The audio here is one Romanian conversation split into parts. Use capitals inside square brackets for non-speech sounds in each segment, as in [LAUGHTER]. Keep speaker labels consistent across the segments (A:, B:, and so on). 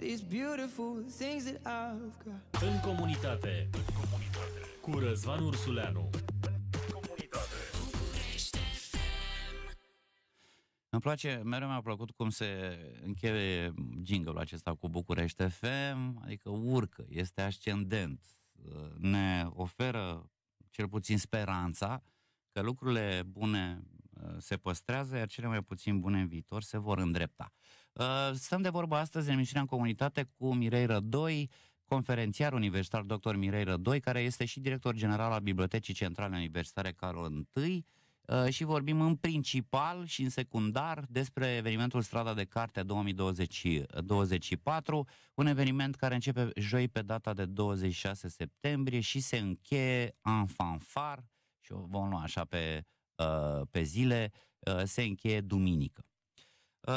A: These beautiful things that I've got. În comunitate. În comunitate. Cu Răzvan Ursuleanu. Îmi place, mereu mi-a plăcut cum se încheie jingle acesta cu București FM, adică urcă, este ascendent, ne oferă cel puțin speranța că lucrurile bune uh, se păstrează, iar cele mai puțin bune în viitor se vor îndrepta. Uh, stăm de vorbă astăzi în emisiunea în comunitate cu Mirei Rădoi, conferențiar universitar dr. Mirei Rădoi, care este și director general al Bibliotecii Centrale Universitare Carol I uh, și vorbim în principal și în secundar despre evenimentul Strada de Carte 2024, un eveniment care începe joi pe data de 26 septembrie și se încheie în fanfar și o vom lua așa pe, uh, pe zile, se încheie duminică.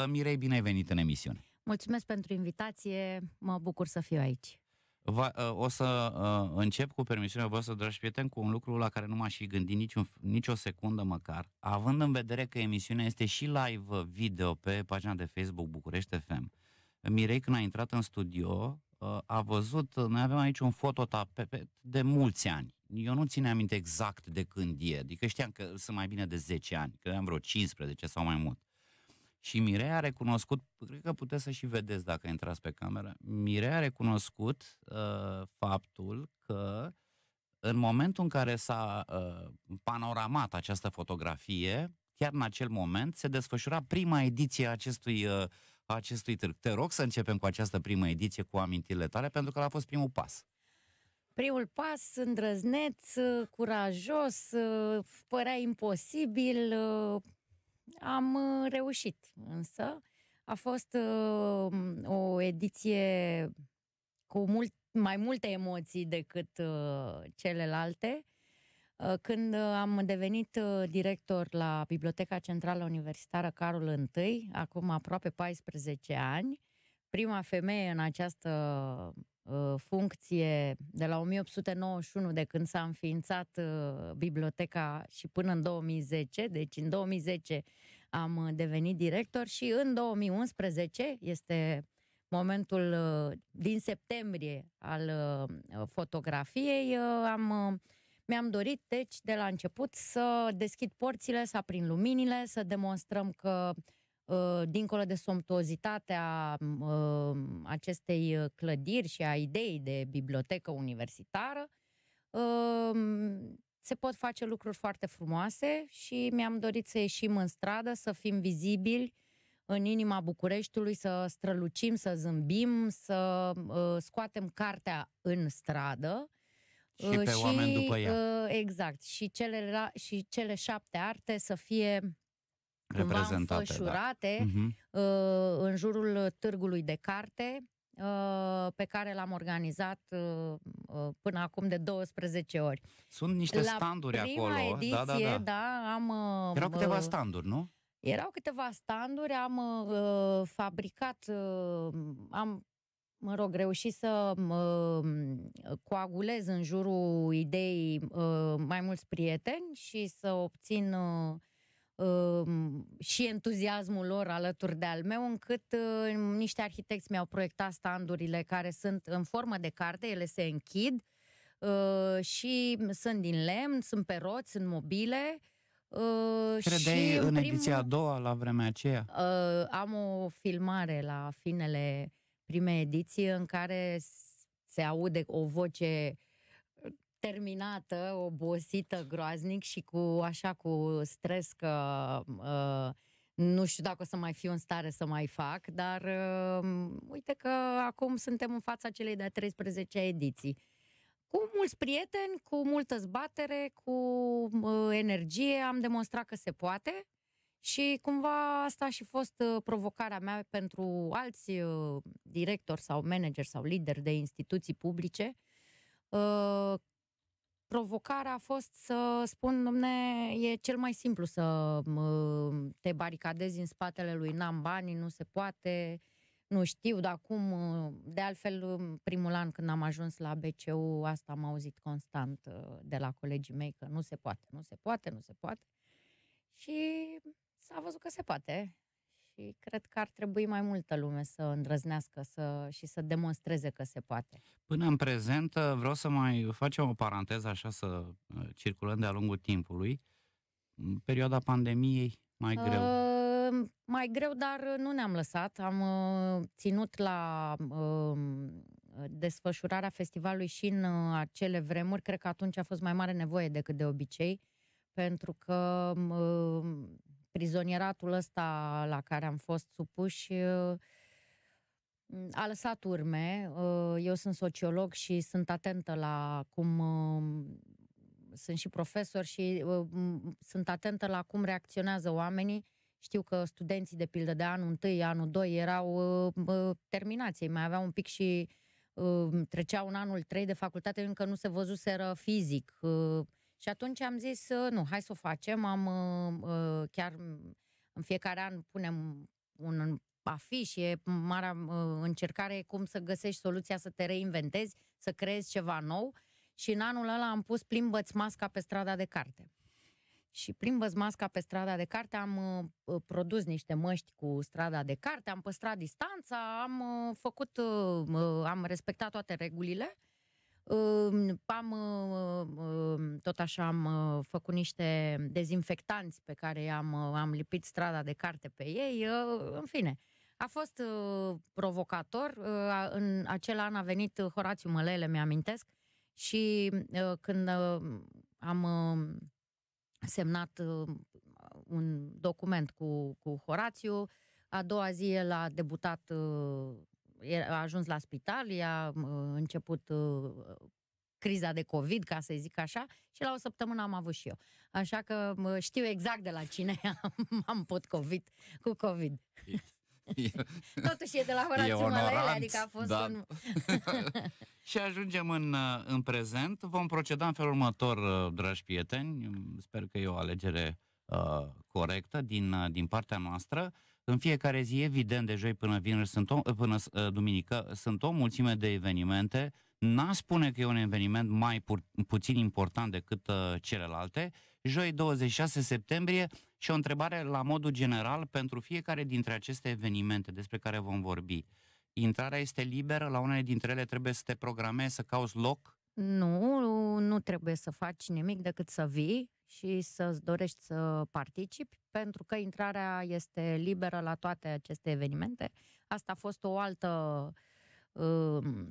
A: Uh, Mirei, bine ai venit în emisiune.
B: Mulțumesc pentru invitație, mă bucur să fiu aici.
A: Va, uh, o să uh, încep cu permisiunea voastră, dragi prieteni, cu un lucru la care nu m-aș fi gândit nici, un, nici o secundă măcar, având în vedere că emisiunea este și live video pe pagina de Facebook București FM. Mirei, când a intrat în studio, a văzut, noi avem aici un fototapet de mulți ani. Eu nu țin aminte exact de când e, adică știam că sunt mai bine de 10 ani, am vreo 15 sau mai mult. Și Mireia a recunoscut, cred că puteți să și vedeți dacă intrați pe cameră, Mireia a recunoscut uh, faptul că în momentul în care s-a uh, panoramat această fotografie, chiar în acel moment se desfășura prima ediție a acestui, uh, a acestui târg. Te rog să începem cu această primă ediție cu amintirile tale, pentru că a fost primul pas.
B: Primul pas, îndrăzneț, uh, curajos, uh, părea imposibil, uh, am uh, reușit, însă a fost uh, o ediție cu mult, mai multe emoții decât uh, celelalte. Uh, când uh, am devenit uh, director la Biblioteca Centrală Universitară Carol I, acum aproape 14 ani, prima femeie în această ă, funcție de la 1891, de când s-a înființat ă, biblioteca și până în 2010, deci în 2010 am ă, devenit director și în 2011 este momentul din septembrie al fotografiei, am, mi-am dorit, deci, de la început să deschid porțile, să aprind luminile, să demonstrăm că uh, Uh, dincolo de somptuozitatea uh, acestei uh, clădiri și a ideii de bibliotecă universitară, se pot face lucruri foarte frumoase și mi-am dorit să ieșim în stradă, să fim vizibili în inima Bucureștiului, să strălucim, să zâmbim, să scoatem cartea în stradă. Și pe și, oameni după ea. Exact. Și cele, și cele șapte arte să fie cumva da. înfășurate da. în jurul târgului de carte uh, pe care l-am organizat uh, până acum de 12 ori. Sunt niște La standuri acolo. Da, da, ediție, da, da, da. da am, Erau câteva standuri, nu? Erau câteva standuri, am fabricat, am mă rog, reușit să coagulez în jurul ideii uh, mai mulți prieteni și să obțin uh, Um, și entuziasmul lor alături de al meu, încât uh, niște arhitecți mi-au proiectat standurile care sunt în formă de carte, ele se închid uh, și sunt din lemn, sunt pe roți, sunt mobile. Uh, Credeai și în, în ediția primul,
A: a doua la vremea aceea?
B: Am o filmare la finele primei ediții în care se aude o voce uh, terminată, obosită, groaznic și cu așa cu stres că uh, nu știu dacă o să mai fiu în stare să mai fac, dar uh, uite că acum suntem în fața celei de-a 13-a ediții. Cu mulți prieteni, cu multă zbatere, cu uh, energie, am demonstrat că se poate și cumva asta a și fost uh, provocarea mea pentru alți uh, directori sau manageri sau lideri de instituții publice, uh, provocarea a fost să spun, domne, e cel mai simplu să te baricadezi în spatele lui, n-am bani, nu se poate, nu știu, dar acum, de altfel, primul an când am ajuns la BCU, asta am auzit constant de la colegii mei, că nu se poate, nu se poate, nu se poate. Și s-a văzut că se poate și cred că ar trebui mai multă lume să îndrăznească să, și să demonstreze că se poate.
A: Până în prezent, uh, vreau să mai facem o paranteză așa să uh, circulăm de-a lungul timpului. În perioada pandemiei mai greu.
B: Uh, mai greu, dar nu ne-am lăsat. Am uh, ținut la uh, desfășurarea festivalului și în uh, acele vremuri. Cred că atunci a fost mai mare nevoie decât de obicei, pentru că uh, prizonieratul ăsta la care am fost supuși a lăsat urme. Eu sunt sociolog și sunt atentă la cum sunt și profesor și sunt atentă la cum reacționează oamenii. Știu că studenții, de pildă, de anul 1, anul 2 erau terminații, mai aveau un pic și treceau în anul 3 de facultate, încă nu se văzuseră fizic. Și atunci am zis, nu, hai să o facem, am uh, uh, chiar în fiecare an punem un afiș, e marea uh, încercare cum să găsești soluția să te reinventezi, să creezi ceva nou și în anul ăla am pus plimbăți masca pe strada de carte. Și plimbăți masca pe strada de carte, am produs niște măști cu strada de carte, am păstrat distanța, am făcut, am respectat toate regulile am, tot așa am uh, făcut niște dezinfectanți pe care am uh, am lipit strada de carte pe ei, uh, în fine. A fost provocator, în acel an a venit Horațiu Mălele, mi-amintesc, și când am semnat un document cu, cu Horațiu, a doua zi el a debutat a ajuns la spital, i-a început uh, criza de COVID, ca să zic așa, și la o săptămână am avut și eu. Așa că știu exact de la cine [LAUGHS] am, am pot COVID, cu COVID. [LAUGHS] Totuși e de la Horatiu. Mălăile, adică a fost da. un...
A: [LAUGHS] și ajungem în, uh, în prezent. Vom proceda în felul următor, uh, dragi prieteni. Sper că e o alegere uh, corectă din, din partea noastră. Uh, în fiecare zi, evident, de joi până vineri, sunt o, până uh, duminică, sunt o mulțime de evenimente. N-a spune că e un eveniment mai pur, puțin important decât uh, celelalte. Joi 26 septembrie și o întrebare la modul general pentru fiecare dintre aceste evenimente despre care vom vorbi. Intrarea este liberă, la unele dintre ele trebuie să te programezi, să cauți loc,
B: nu, nu trebuie să faci nimic decât să vii și să-ți dorești să participi, pentru că intrarea este liberă la toate aceste evenimente. Asta a fost o altă um,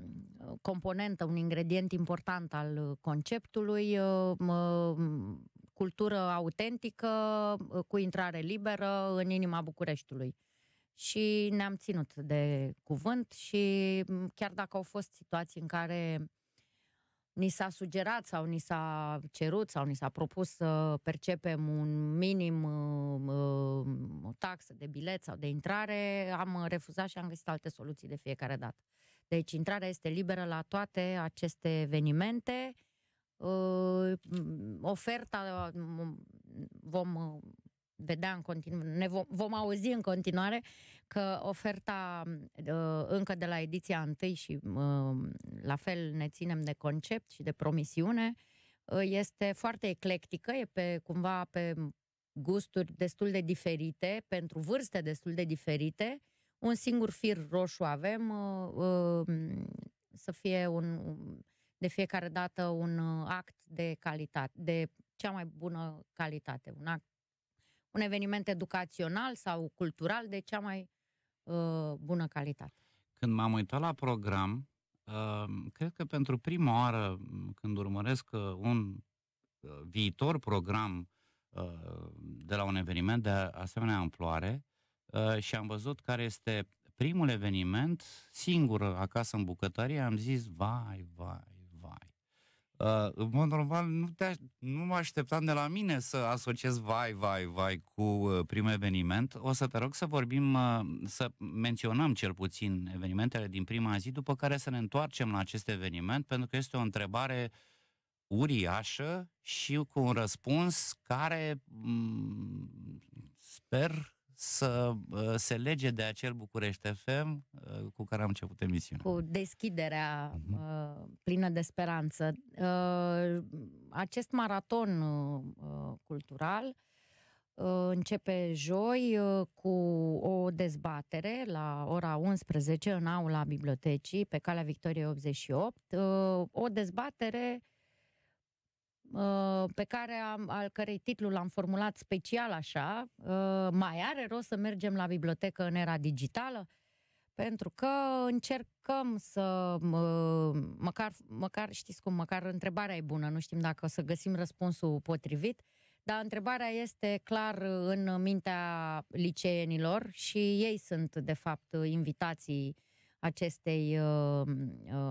B: componentă, un ingredient important al conceptului, uh, cultură autentică uh, cu intrare liberă în inima Bucureștiului și ne-am ținut de cuvânt și chiar dacă au fost situații în care ni s-a sugerat sau ni s-a cerut sau ni s-a propus să percepem un minim o uh, uh, taxă de bilet sau de intrare, am uh, refuzat și am găsit alte soluții de fiecare dată. Deci intrarea este liberă la toate aceste evenimente. Oferta vom vedea în continuare, ne vom, vom auzi în continuare că oferta uh, încă de la ediția întâi și uh, la fel ne ținem de concept și de promisiune, uh, este foarte eclectică, e pe, cumva pe gusturi destul de diferite, pentru vârste destul de diferite. Un singur fir roșu avem, um, să fie un, de fiecare dată un act de calitate, de cea mai bună calitate, un act un eveniment educațional sau cultural de cea mai uh, bună calitate.
A: Când m-am uitat la program, uh, cred că pentru prima oară, când urmăresc uh, un uh, viitor program uh, de la un eveniment de asemenea amploare, uh, și am văzut care este primul eveniment, singur acasă în bucătărie, am zis, vai, vai, Uh, în mod normal, nu, te, nu mă așteptam de la mine să asociez vai, vai, vai cu uh, primul eveniment. O să te rog să vorbim, uh, să menționăm cel puțin evenimentele din prima zi, după care să ne întoarcem la acest eveniment, pentru că este o întrebare uriașă și cu un răspuns care mm, sper să uh, se lege de acel București FM uh, cu care am început emisiunea.
B: Cu deschiderea uh-huh. plină de speranță. Uh, acest maraton cultural începe joi cu o dezbatere la ora 11 în aula bibliotecii pe calea Victoriei 88. O dezbatere Uh, pe care am, al cărei titlu l-am formulat special așa, uh, mai are rost să mergem la bibliotecă în era digitală? Pentru că încercăm să, uh, măcar, măcar știți cum, măcar întrebarea e bună, nu știm dacă o să găsim răspunsul potrivit, dar întrebarea este clar în mintea liceenilor și ei sunt, de fapt, invitații acestei,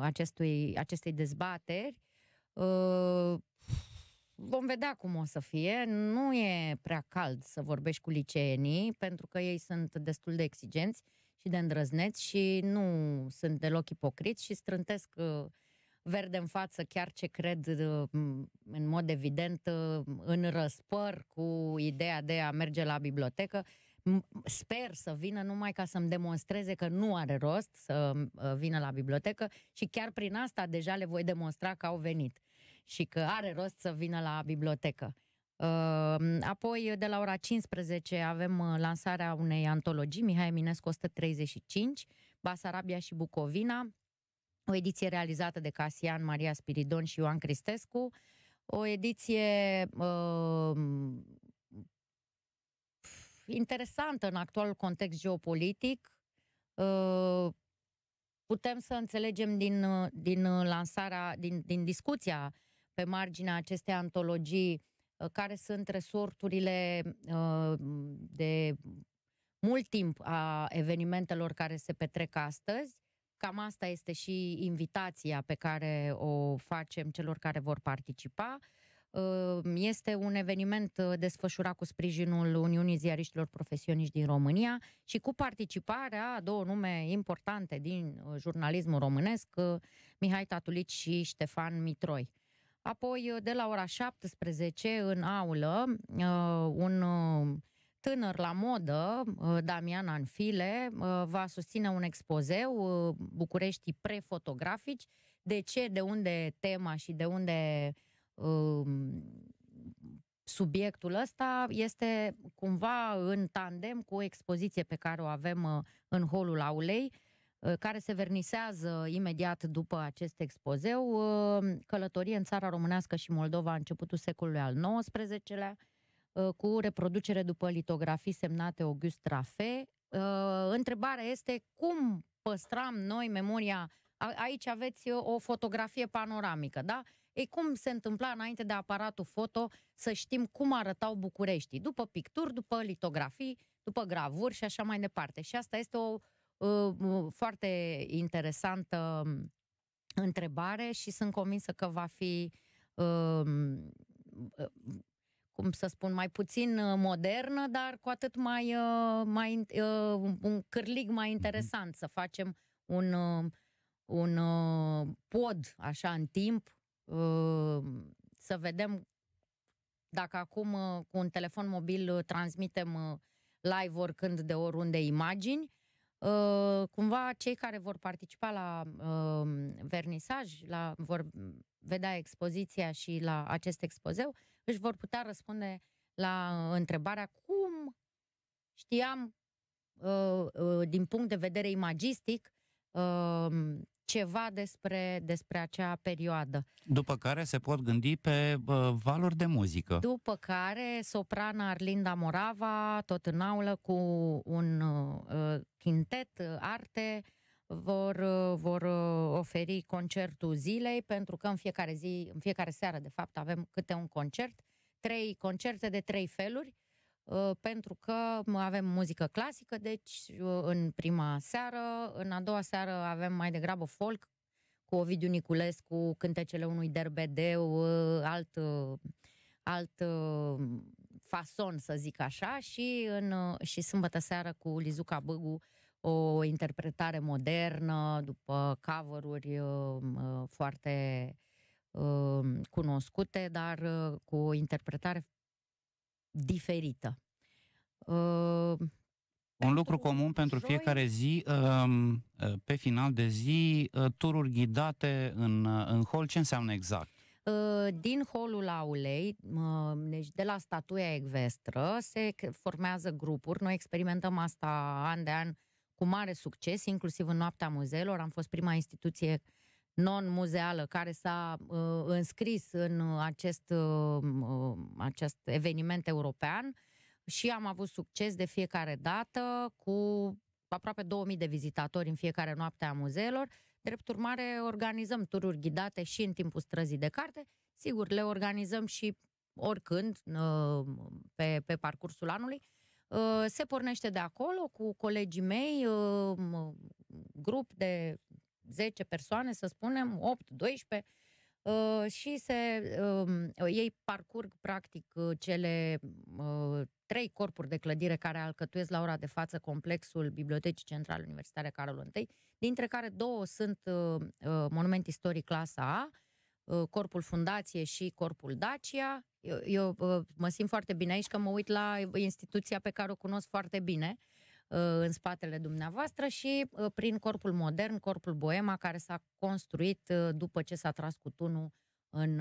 B: acestui, acestei dezbateri vom vedea cum o să fie. Nu e prea cald să vorbești cu liceenii, pentru că ei sunt destul de exigenți și de îndrăzneți și nu sunt deloc ipocriți și strântesc uh, verde în față chiar ce cred uh, în mod evident uh, în răspăr cu ideea de a merge la bibliotecă. Sper să vină numai ca să-mi demonstreze că nu are rost să vină la bibliotecă și chiar prin asta deja le voi demonstra că au venit și că are rost să vină la bibliotecă. Ehm, apoi, de la ora 15, avem uh, lansarea unei antologii, Mihai Eminescu 135, Basarabia și Bucovina, o ediție realizată de Casian, Maria Spiridon și Ioan Cristescu, o ediție uh, interesantă în actualul context geopolitic. Uh, putem să înțelegem din, uh, din uh, lansarea, din, din discuția uh, pe marginea acestei antologii uh, care sunt resorturile uh, de mult timp a evenimentelor care se petrec astăzi. Cam asta este și invitația pe care o facem celor care vor participa. Uh, este un eveniment desfășurat cu sprijinul Uniunii Ziariștilor Profesioniști din România și cu participarea a două nume importante din jurnalismul românesc, Mihai Tatulici și Ștefan Mitroi. Apoi, de la ora 17, în aulă, uh, un uh, tânăr la modă, uh, Damian Anfile, va susține un expozeu București prefotografici. De ce, de unde tema și de unde um, subiectul ăsta este cumva în tandem cu o expoziție pe care o avem în holul aulei Uh, care se vernisează imediat după acest expozeu, uh, călătorie în țara românească și Moldova începutul secolului al XIX-lea, uh, cu reproducere după litografii semnate August Trafe. Întrebarea este cum păstram noi memoria aici aveți o fotografie panoramică, da? Ei, cum se întâmpla înainte de aparatul foto să știm cum arătau București? După picturi, după litografii, după gravuri și așa mai departe. Și asta este o Ă, foarte interesantă întrebare și sunt convinsă că va fi ă, ă, cum să spun, mai puțin modernă, dar cu atât mai, mai un cârlig mai mhm. interesant, să facem un, un pod așa în timp, să vedem dacă acum cu un telefon mobil transmitem live oricând de oriunde imagini, Uh, cumva cei care vor participa la uh, vernisaj, la, vor vedea expoziția și la acest expozeu, își vor putea răspunde la întrebarea cum știam uh, uh din punct de vedere imagistic uh, ceva despre, despre acea perioadă.
A: După care se pot gândi pe uh, valuri de muzică.
B: După care soprana Arlinda Morava, tot în aulă, cu un uh, quintet uh, arte, vor, uh, vor uh, oferi concertul zilei, pentru că în fiecare zi, în fiecare seară, de fapt, avem câte un concert, trei concerte de trei feluri, Ă, pentru că avem muzică clasică, deci ă, în prima seară, în a doua seară avem mai degrabă folk cu Ovidiu Niculescu, cântecele unui derbedeu, ă, alt, alt fason, să zic așa, și, în, și sâmbătă seară cu Lizuca Băgu, o interpretare modernă, după cover-uri foarte cunoscute, dar cu o interpretare diferită. Uh,
A: un lucru comun pentru joi... fiecare zi, ă, pe final de zi, ă, tururi ghidate în, în hol, ce înseamnă exact?
B: Din holul aulei, deci de la statuia ecvestră, se formează grupuri. Noi experimentăm asta an de an cu mare succes, inclusiv în Noaptea Muzeelor. Am fost prima instituție non-muzeală care s-a uh, înscris în uh, acest, uh, uh, acest eveniment european și am avut succes de fiecare dată cu aproape 2000 de vizitatori în fiecare noapte a muzeelor. Drept urmare, organizăm tururi ghidate și în timpul străzii de carte. Sigur, le organizăm și oricând uh, pe, pe parcursul anului. Uh, se pornește de acolo cu colegii mei, grup de 10 persoane, să spunem, 8, 12, uh, și se, um, ei parcurg practic uh, cele uh, trei corpuri de clădire care alcătuiesc la ora de față complexul Bibliotecii Centrale Universitare Carol I, dintre care două sunt monument istoric clasa A, corpul Fundație și corpul Dacia. Eu, eu mă simt foarte bine aici că mă uit la instituția pe care o cunosc foarte bine. Uh, în spatele dumneavoastră și uh, prin corpul modern, corpul Boema, care s-a construit uh, după ce s-a tras cu tunul în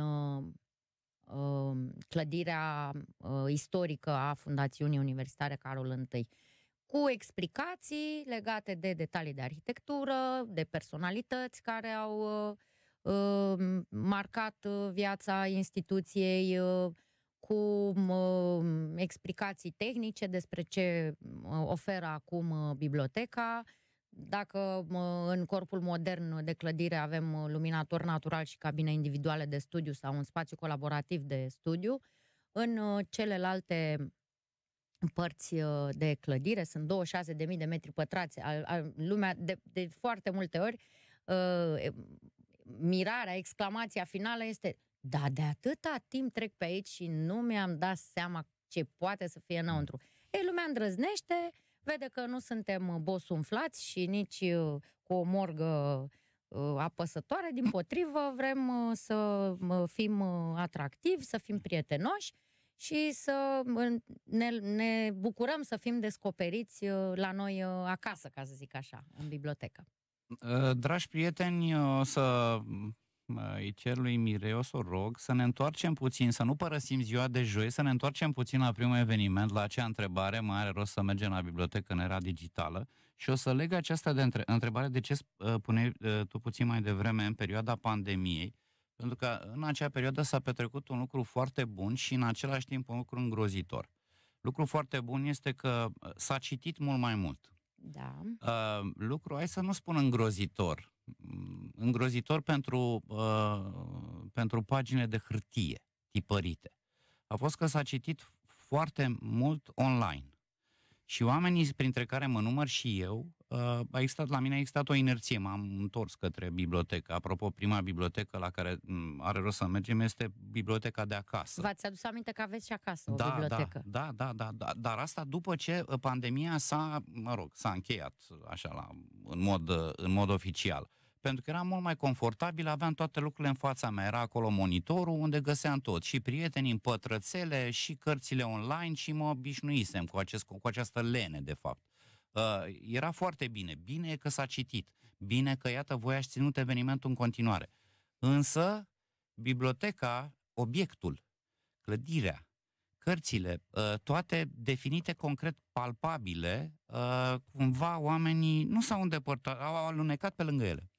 B: clădirea istorică a Fundațiunii Universitare Carol I cu explicații legate de detalii de arhitectură, de personalități care au uh, marcat viața instituției, uh, cu uh, explicații tehnice despre ce uh, oferă acum uh, biblioteca. Dacă uh, în corpul modern de clădire avem luminator natural și cabine individuale de studiu sau un spațiu colaborativ de studiu, în celelalte părți de clădire, sunt 26.000 de metri pătrați. Lumea, de, de foarte multe ori, mirarea, exclamația finală este dar de atâta timp trec pe aici și nu mi-am dat seama ce poate să fie mm. înăuntru. Ei, lumea îndrăznește, vede că nu suntem uh, bosunflați și nici uh, cu o morgă uh, apăsătoare, din potrivă vrem să fim atractivi, să fim prietenoși și să ne, ne bucurăm să fim descoperiți la noi acasă, ca să zic așa, în bibliotecă.
A: Dragi prieteni, o să îi cer lui Mireu să o rog să ne întoarcem puțin, să nu părăsim ziua de joi, să ne întoarcem puțin la primul eveniment, la acea întrebare, mai are rost să mergem la bibliotecă în era digitală și o să leg aceasta de între- întrebare de ce uh, puneai uh, tu puțin mai devreme în perioada pandemiei, pentru că în acea perioadă s-a petrecut un lucru foarte bun și în același timp un lucru îngrozitor. Lucru foarte bun este că uh, s-a citit mult mai mult. Da. Uh, lucru, hai să nu spun îngrozitor, Mm, îngrozitor pentru, uh, pentru pagine de hârtie tipărite a fost că s-a citit foarte mult online. Și oamenii, printre care mă număr și eu, Uh, a existat, la mine a existat o inerție, m-am întors către bibliotecă. Apropo, prima bibliotecă la care mm, are rost să mergem este biblioteca de acasă.
B: V-ați adus aminte că aveți și acasă da, o da, bibliotecă.
A: Da, da, da, da, da, dar asta după ce uh, pandemia s-a, mă rog, s-a încheiat uh, așa la, în, mod, în mod oficial. Pentru că era mult mai confortabil, aveam toate lucrurile în fața mea, era acolo monitorul unde găseam tot, și prietenii în pătrățele, și cărțile online și mă obișnuisem cu, acest, cu această lene, de fapt. Uh, era foarte bine. Bine e că s-a citit. Bine că, iată, voi ați ținut evenimentul în continuare. Însă, biblioteca, obiectul, clădirea, cărțile, uh, toate definite concret, palpabile, uh, cumva oamenii nu s-au îndepărtat, au alunecat pe lângă ele.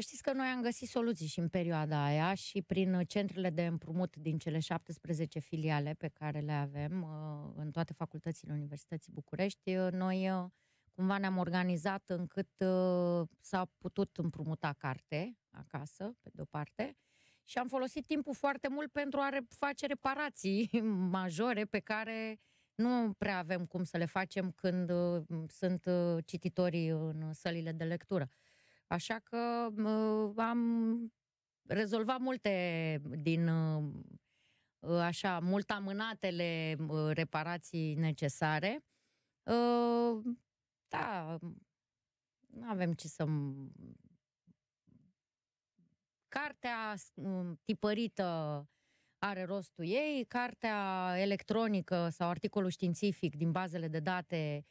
B: Să știți că noi am găsit soluții și în perioada aia și prin centrele de împrumut din cele 17 filiale pe care le avem uh, în toate facultățile Universității București, uh, noi uh, cumva ne-am organizat încât s-a putut împrumuta carte acasă, pe de-o parte, și am folosit timpul foarte mult pentru a face reparații [LAUGHS] majore pe care nu prea avem cum să le facem când sunt cititorii în sălile de lectură. Așa că am rezolvat multe din ă, ă, așa, mult amânatele reparații necesare. Ă, da, nu avem ce să... Cartea tipărită are rostul ei, cartea electronică sau articolul științific din bazele de date uh,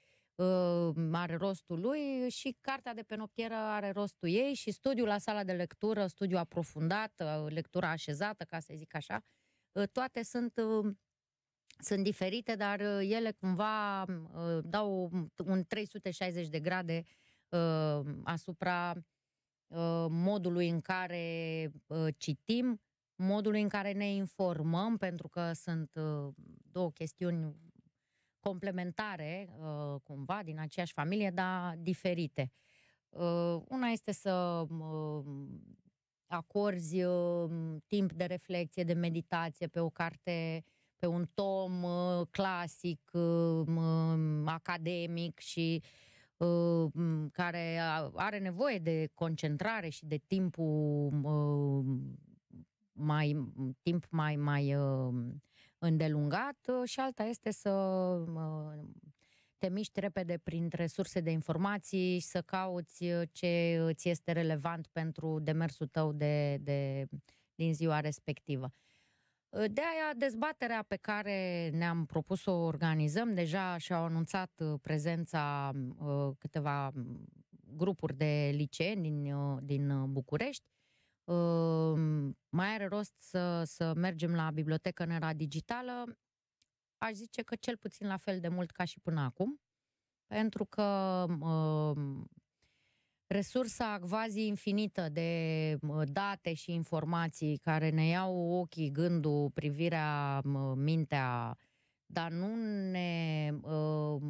B: are rostul lui și cartea de pe noptieră are rostul ei și studiul la sala de lectură, studiu aprofundat, uh, lectura așezată, ca să zic așa, uh, toate sunt, uh, sunt diferite, dar ele cumva dau un 360 de grade asupra modului în care citim, modului în care ne informăm, pentru că sunt două chestiuni complementare, uh, cumva, din aceeași familie, dar diferite. Uh, una este să uh, acorzi timp de reflexie, de meditație pe o carte, pe un tom clasic, academic și care are nevoie de concentrare și de timpul mai timp mai mai îndelungat uh, și alta este să te miști repede printre surse de informații și să cauți uh, ce uh, ți este relevant pentru demersul tău de, de, din ziua respectivă. De aia, dezbaterea pe care ne-am propus să o organizăm, deja și-au anunțat prezența câteva mm, grupuri de liceeni din, din București, mai are rost să, să mergem la bibliotecă în era digitală, aș zice că cel puțin la fel de mult ca și până acum, pentru că resursa quasi infinită de date și informații care ne iau ochii, gândul, privirea, mintea, dar nu ne uh,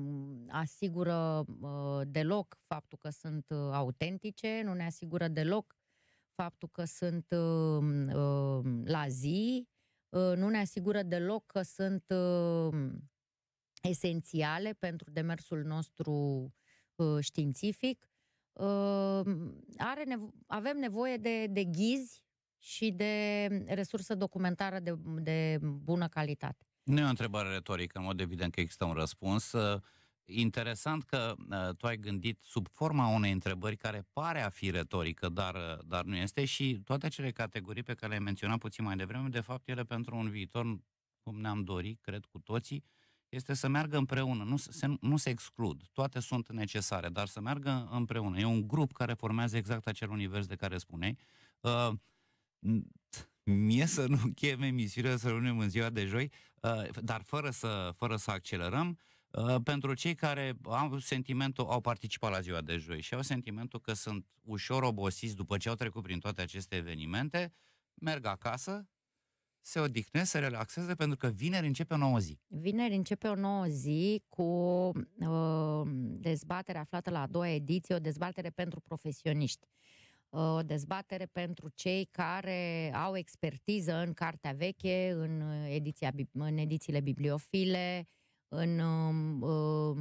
B: asigură uh, deloc faptul că sunt autentice, nu ne asigură deloc faptul că sunt um, um, la zi, uh, nu ne asigură deloc că sunt um, esențiale pentru demersul nostru uh, științific. Are nevo- avem nevoie de, de ghizi și de resursă documentară de, de bună calitate.
A: Nu e o întrebare retorică, în mod evident că există un răspuns interesant că ă, tu ai gândit sub forma unei întrebări care pare a fi retorică, dar, ă, dar nu este și toate acele categorii pe care le-ai menționat puțin mai devreme, de fapt ele pentru un viitor, cum ne-am dorit, cred cu toții, este să meargă împreună, nu se, nu se exclud, toate sunt necesare, dar să meargă împreună. E un grup care formează exact acel univers de care spuneai. Uh, mie să nu [LAUGHS] chem emisiunea să rămânem în ziua de joi, dar fără să, fără să accelerăm, Uh, pentru cei care au sentimentul, au participat la ziua de joi și au sentimentul că sunt ușor obosiți după ce au trecut prin toate aceste evenimente, merg acasă, se odihnesc, se relaxeze, pentru că vineri începe o nouă zi.
B: Vineri începe o nouă zi cu uh, dezbatere aflată la a doua ediție, o dezbatere pentru profesioniști. Uh, o dezbatere pentru cei care au expertiză în cartea veche, în, uh, ediția, în edițiile bibliofile, în uh,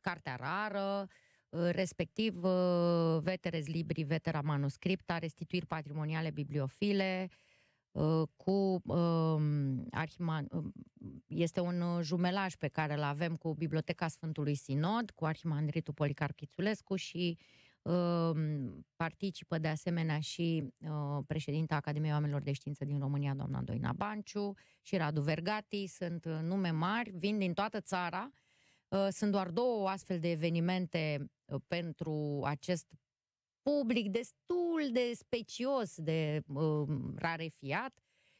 B: cartea rară, uh, respectiv uh, veteres libri, vetera manuscripta, restituiri patrimoniale bibliofile, uh, cu um, arhiman, este un jumelaj pe care îl avem cu Biblioteca Sfântului Sinod, cu arhimandritul Policarp Chițulescu și Participă de asemenea și uh, președinta Academiei Oamenilor de Știință din România, doamna Doina Banciu, și Radu Vergati, sunt uh, nume mari, vin din toată țara. Uh, sunt doar două astfel de evenimente pentru acest public destul de specios, de um, rarefiat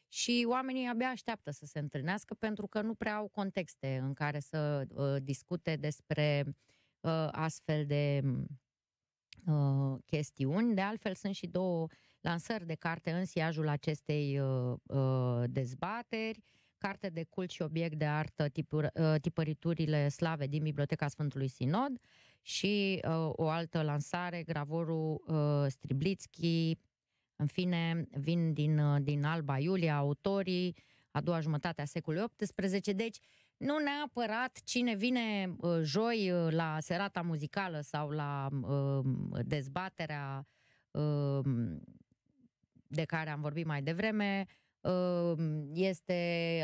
B: și oamenii abia așteaptă să se întâlnească pentru că nu prea au contexte în care să discute despre astfel de Uh, chestiuni. De altfel, sunt și două lansări de carte în siajul acestei uh, uh, dezbateri. Carte de cult și obiect de artă, tipur, uh, tipăriturile slave din Biblioteca Sfântului Sinod și uh, o altă lansare, gravorul uh, Striblitski. În fine, vin din, uh, din Alba Iulia autorii a doua jumătate a secolului XVIII. Deci, uh, nu neapărat cine vine uh, joi uh, la serata muzicală sau la uh, dezbaterea de care am vorbit mai devreme, este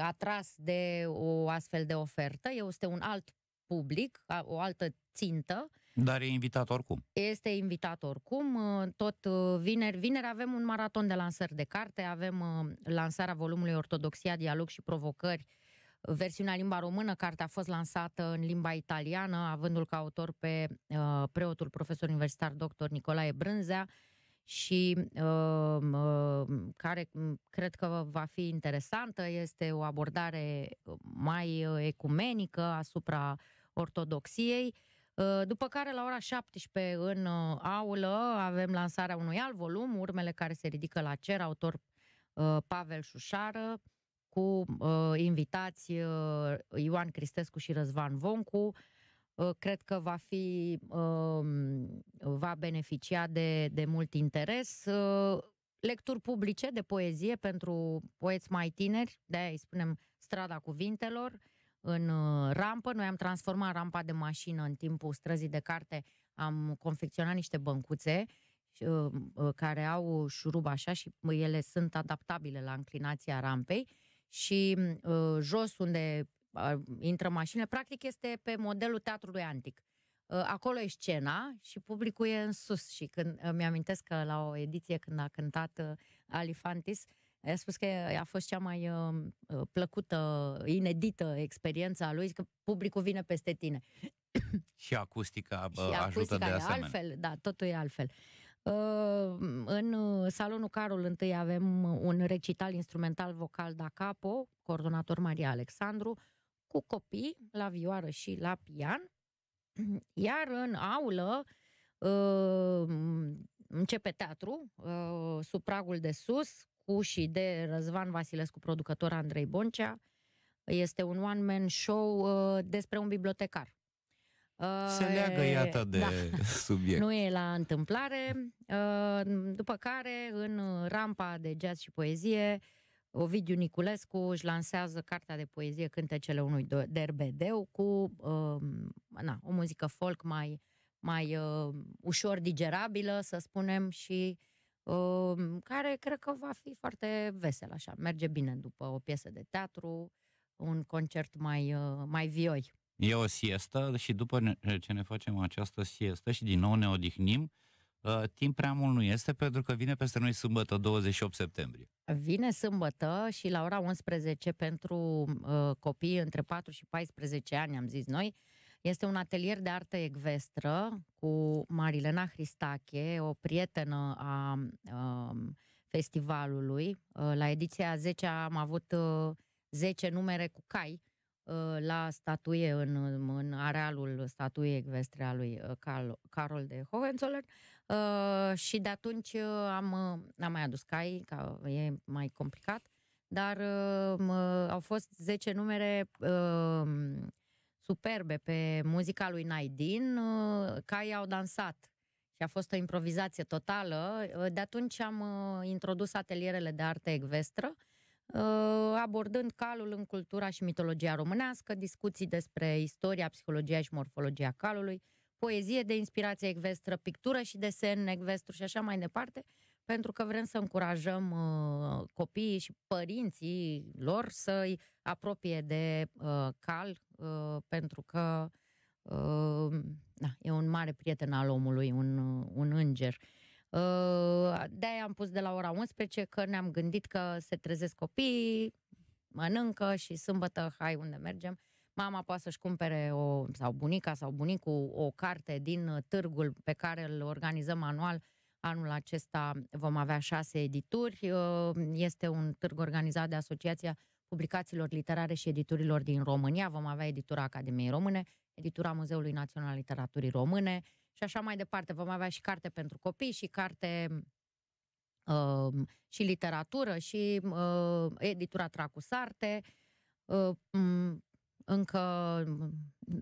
B: atras de o astfel de ofertă, este un alt public, o altă țintă.
A: Dar e invitat oricum.
B: Este invitat oricum. Tot vineri, vineri avem un maraton de lansări de carte, avem lansarea volumului Ortodoxia, Dialog și Provocări uh, versiunea limba română, cartea a fost lansată în limba italiană, avândul ca autor pe uh, preotul profesor universitar dr. Nicolae Brânzea și uh, uh, care mm, cred că va fi interesantă, este o abordare mai uh, ecumenică asupra ortodoxiei. Uh, după care, la ora 17, în uh, aulă, avem lansarea unui alt volum, Urmele care se ridică la cer, autor Pavel Șușară, cu uh, invitați uh, Ioan Cristescu și Răzvan Voncu. Uh, cred că va fi uh, va beneficia de, de mult interes. Uh, lecturi publice de poezie pentru poeți mai tineri, de aia îi spunem strada cuvintelor, în uh, rampă. Noi am transformat rampa de mașină în timpul străzii de carte, am confecționat niște băncuțe uh, uh, care au șurub așa și ele sunt adaptabile la înclinația rampei și uh, jos unde uh, intră mașinile, practic este pe modelul teatrului antic. Uh, acolo e scena și publicul e în sus și când uh, mi-amintesc că la o ediție când a cântat uh, Alifantis, a spus că a fost cea mai uh, plăcută, inedită experiență a lui, că publicul vine peste tine.
A: și acustica, bă, și ajută acustica de asemenea. altfel,
B: da, totul e altfel. Ă, în uh, salonul Carol I avem uh, un recital instrumental vocal da capo, coordonator Maria Alexandru, cu copii la vioară și la pian. [CLEARS THROAT] Iar în aulă ă, începe teatru, ă, sub pragul de sus, cu și de Răzvan Vasilescu, producător Andrei Boncea. Este un one-man show despre un bibliotecar se leagă leagă, iată, de da.
A: subiect. Nu
B: e la întâmplare. după care, în rampa de jazz și poezie, Ovidiu Niculescu își lansează cartea de poezie Cântecele unui derbedeu cu na, o muzică folk mai, mai ușor digerabilă, să spunem, și care cred că va fi foarte vesel așa. Merge bine după o piesă de teatru, un concert mai, mai vioi.
A: E o siestă și după ce ne facem această siestă și din nou ne odihnim, ă, timp prea mult nu este pentru că vine peste noi sâmbătă 28 septembrie.
B: Vine sâmbătă și la ora 11 pentru uh, copii între 4 și 14 ani, am zis noi, este un atelier de artă ecvestră cu Marilena Hristache, o prietenă a uh, festivalului. Uh, la ediția 10 am avut uh, 10 numere cu cai Uh, la statuie în, um, în arealul statuiei ecvestre a lui uh, Carl, Carol de Hohenzollern uh, și de atunci uh, am, am mai adus cai, ca e mai complicat, dar um, uh, au fost 10 numere uh, superbe pe muzica lui Naidin, cai au dansat și a fost o improvizație totală. De atunci am introdus atelierele de artă ecvestră, uh, Uh, abordând calul în cultura și mitologia românească, discuții despre istoria, psihologia și morfologia calului, poezie de inspirație ecvestră, pictură și desen ecvestru și așa mai departe, pentru că vrem să încurajăm uh, copiii și părinții lor să-i apropie de uh, cal, uh, pentru că uh, da, e un mare prieten al omului, un, un înger. Uh, Uh, de-aia am pus de la ora 11 că ne-am gândit că se trezesc copiii, mănâncă și sâmbătă, hai unde mergem. Mama poate să-și cumpere o, sau bunica sau bunicul o carte din târgul pe care îl organizăm anual. Anul acesta vom avea șase edituri. Uh, este un târg organizat de Asociația Publicațiilor Literare și Editurilor din România. Vom avea editura Academiei Române, editura Muzeului Național Literaturii Române, și așa mai departe. Vom avea și carte pentru copii și carte uh, și literatură și uh, editura Tracusarte. Uh, încă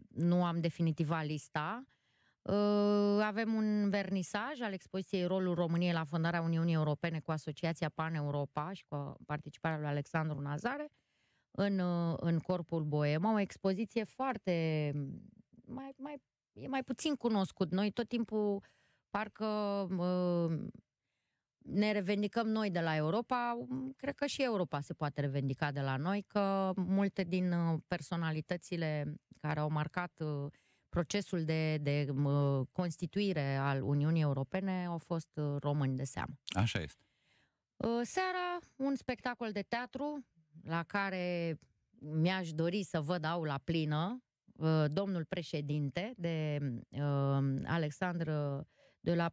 B: nu am definitiva lista. Uh, avem un vernisaj al expoziției Rolul României la fondarea Uniunii Europene cu Asociația Pan Europa și cu participarea lui Alexandru Nazare în, uh, în Corpul Boema, o expoziție foarte mai, mai e mai puțin cunoscut. Noi tot timpul parcă uh, ne revendicăm noi de la Europa, cred că și Europa se poate revendica de la noi, că multe din uh, personalitățile care au marcat uh, procesul de, de constituire al Uniunii Europene au fost români de seamă. Așa este. Seara, un spectacol de teatru la care mi-aș dori să văd aula plină, Uh, domnul președinte de uh, Alexandru de la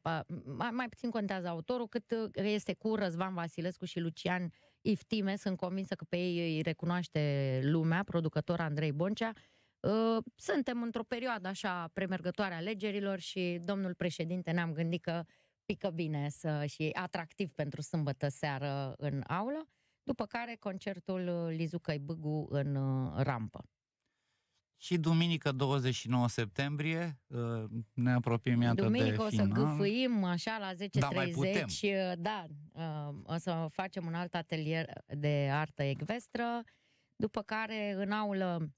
B: mai, mai puțin contează autorul, cât uh, este cu Răzvan Vasilescu și Lucian Iftime, sunt convinsă că pe ei îi recunoaște lumea, producător Andrei Boncea. Uh, suntem într-o perioadă așa premergătoare a alegerilor și domnul președinte ne-am gândit că pică bine să, și atractiv pentru sâmbătă seară în aulă, după care concertul Lizucăi Căibâgu în uh, rampă.
A: Și duminică 29 septembrie uh, ne apropiem iată duminică de final. Duminică o să
B: gâfâim așa la 10.30. Da, mai putem. Uh, da, uh, o să facem un alt atelier de artă ecvestră, după care în aulă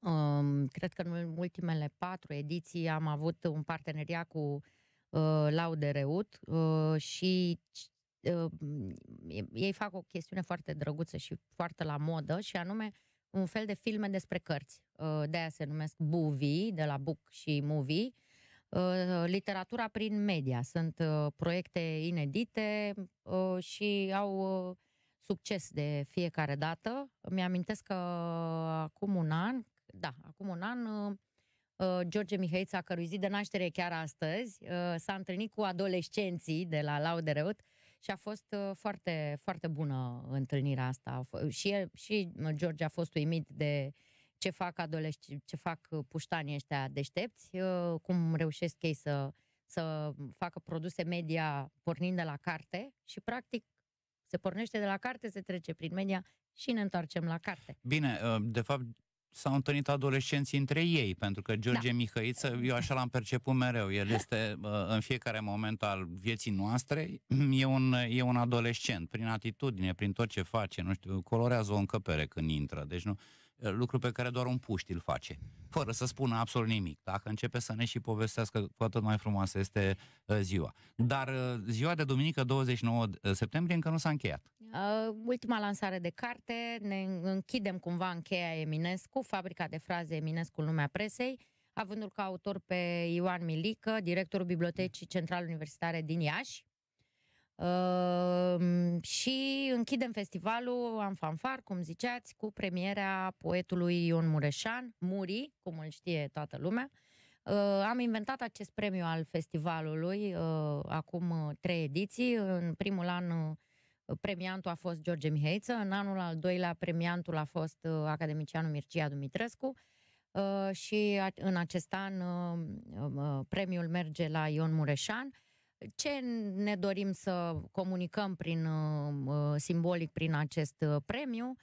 B: um, cred că în ultimele patru ediții am avut un parteneriat cu Laude Reut și ei fac o chestiune foarte drăguță și foarte la modă și anume un fel de filme despre cărți. Uh, de aia se numesc buvi, de la book și movie. Uh, literatura prin media. Sunt uh, proiecte inedite și au succes de fiecare dată. Mi-amintesc că acum un an, da, acum un an, George Mihaița, cărui zi de naștere chiar astăzi, s-a întâlnit cu adolescenții de la Laudereut și a fost uh, foarte, foarte bună întâlnirea asta. Și, el, și George a fost uimit de ce fac adolesci, ce fac uh, puștanii ăștia deștepți, uh, cum reușesc ei să, să facă produse media pornind de la carte și practic se pornește de la carte, se trece prin media și ne întoarcem la carte.
A: Bine, de fapt, s-au întâlnit adolescenții între ei, pentru că George da. Mihăiță, eu așa l-am perceput mereu, el da. este uh, în fiecare moment al vieții noastre, e un, e un adolescent, prin atitudine, prin tot ce face, nu știu, colorează o încăpere când intră, deci nu, lucru pe care doar un puști îl face, fără să spună absolut nimic. Dacă începe să ne și povestească, cu atât mai frumoasă este uh, ziua. Dar uh, ziua de duminică 29 septembrie încă nu s-a încheiat.
B: Uh, ultima lansare de carte, ne închidem cumva în cheia Eminescu, fabrica de fraze Eminescu în lumea presei, avându-l ca autor pe Ioan Milică, directorul Bibliotecii Central Universitare din Iași. Uh, și închidem festivalul am fanfar, cum ziceați, cu premierea poetului Ion Mureșan, Muri, cum îl știe toată lumea. Uh, am inventat acest premiu al festivalului uh, acum uh, trei ediții. În primul an uh, Premiantul a fost George Mihaiță, în anul al doilea premiantul a fost uh, academicianul Mircea Dumitrescu uh, și în acest an uh, um, premiul merge la Ion Mureșan. Ce ne dorim să comunicăm prin simbolic prin acest premiu?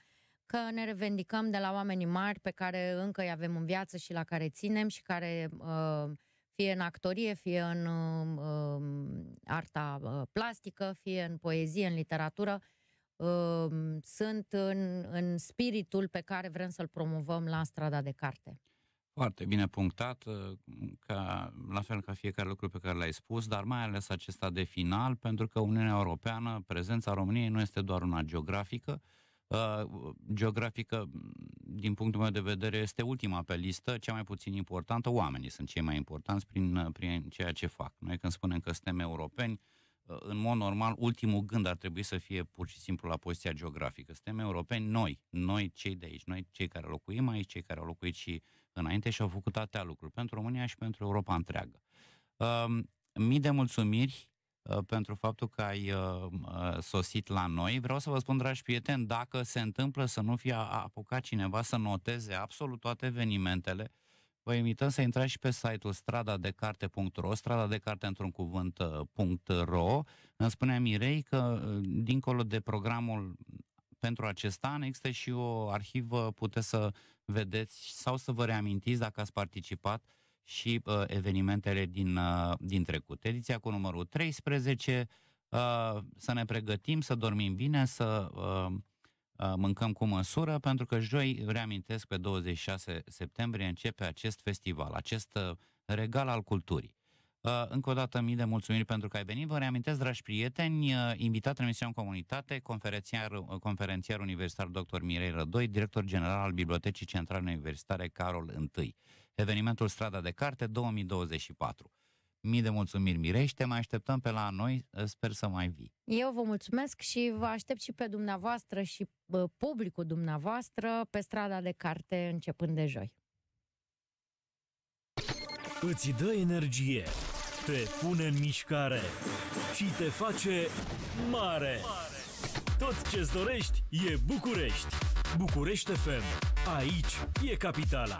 B: că ne revendicăm de la oamenii mari pe care încă îi avem în viață și la care ținem și care fie în actorie, fie în um, um, arta uh, plastică, fie în poezie, în literatură, um, sunt în, în spiritul pe care vrem să-l promovăm la strada de carte.
A: Foarte bine punctat, uh, ca, la fel ca fiecare lucru pe care l-ai spus, dar mai ales acesta de final, pentru că Uniunea Europeană, prezența României nu este doar una geografică, Uh, geografică, din punctul meu de vedere, este ultima pe listă, cea mai puțin importantă. Oamenii sunt cei mai importanți prin, uh, prin ceea ce fac. Noi când spunem că suntem europeni, uh, în mod normal, ultimul gând ar trebui să fie pur și simplu la poziția geografică. Suntem europeni noi, noi cei de aici, noi cei care locuim aici, cei care au locuit și înainte și au făcut atâtea lucruri pentru România și pentru Europa întreagă. Uh, mii de mulțumiri Uh, pentru faptul că ai uh, uh, sosit la noi. Vreau să vă spun, dragi prieteni, dacă se întâmplă să nu fie apucat cineva să noteze absolut toate evenimentele, vă invităm să intrați și pe site-ul stradadecarte.ro, stradadecarte într-un cuvânt.ro. Îmi spunea Mirei că, dincolo de programul pentru acest an există și o arhivă, puteți să vedeți sau să vă reamintiți dacă ați participat și uh, evenimentele din, uh, din trecut. Ediția cu numărul 13, uh, să ne pregătim, să dormim bine, să uh, uh, mâncăm cu măsură, pentru că joi, reamintesc, pe 26 septembrie începe acest festival, acest uh, regal al culturii. Uh, încă o dată mii de mulțumiri pentru că ai venit. Vă reamintesc, dragi prieteni, uh, invitat în emisiune comunitate, conferențiar, uh, conferențiar universitar dr. Mirei Rădoi, director general al Bibliotecii Centrale Universitare Carol I evenimentul Strada de Carte 2024. Mii de mulțumiri, Mireș, te mai așteptăm pe la noi, sper să mai vii.
B: Eu vă mulțumesc și vă aștept și pe dumneavoastră și publicul dumneavoastră pe Strada de Carte începând de joi. Îți dă energie, te pune în mișcare și te face mare. Tot ce-ți dorești e București. București FM. Aici e capitala.